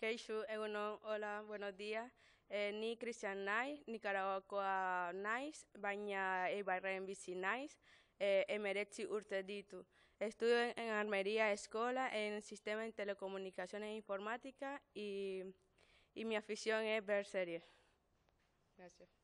Keishu, Egunon, eh, hola, buenos días. Eh, ni Christian Nice, Nicaragua nice, baina Eibarren bizi naiz, eh, emeretzi urte ditu. Estudio en, Armería Escola, en Sistema de Telecomunicaciones e Informática y, y mi afición es ver series. Gracias.